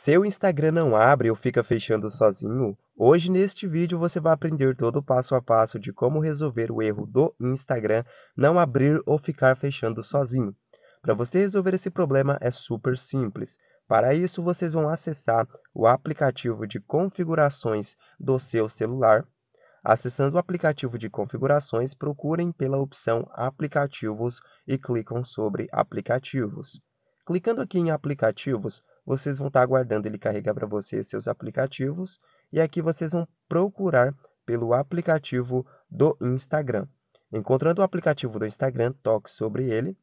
Seu Instagram não abre ou fica fechando sozinho? Hoje neste vídeo você vai aprender todo o passo a passo de como resolver o erro do Instagram não abrir ou ficar fechando sozinho. Para você resolver esse problema é super simples. Para isso vocês vão acessar o aplicativo de configurações do seu celular. Acessando o aplicativo de configurações, procurem pela opção aplicativos e clicam sobre aplicativos. Clicando aqui em aplicativos, vocês vão estar tá aguardando ele carregar para vocês seus aplicativos e aqui vocês vão procurar pelo aplicativo do Instagram. Encontrando o aplicativo do Instagram, toque sobre ele.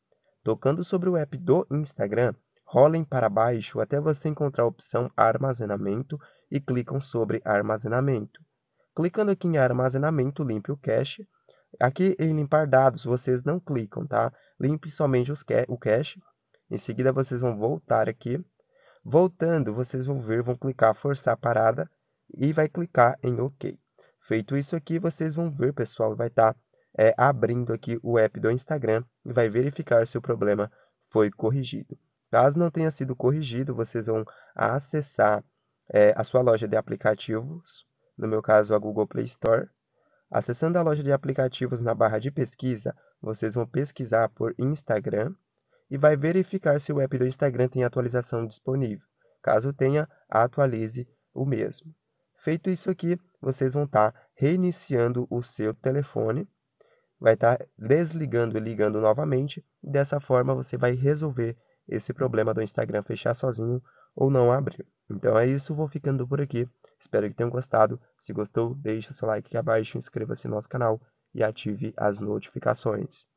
Tocando sobre o app do Instagram, rolem para baixo até você encontrar a opção Armazenamento e clicam sobre Armazenamento. Clicando aqui em Armazenamento, limpe o cache. Aqui em limpar dados, vocês não clicam, tá? Limpe somente os ca o cache. Em seguida, vocês vão voltar aqui Voltando, vocês vão ver, vão clicar forçar a parada e vai clicar em OK. Feito isso aqui, vocês vão ver, pessoal, vai estar tá, é, abrindo aqui o app do Instagram e vai verificar se o problema foi corrigido. Caso não tenha sido corrigido, vocês vão acessar é, a sua loja de aplicativos, no meu caso a Google Play Store. Acessando a loja de aplicativos na barra de pesquisa, vocês vão pesquisar por Instagram e vai verificar se o app do Instagram tem atualização disponível. Caso tenha, atualize o mesmo. Feito isso aqui, vocês vão estar tá reiniciando o seu telefone, vai estar tá desligando e ligando novamente. E dessa forma, você vai resolver esse problema do Instagram fechar sozinho ou não abrir. Então é isso, vou ficando por aqui. Espero que tenham gostado. Se gostou, deixe o seu like aqui abaixo, inscreva-se no nosso canal e ative as notificações.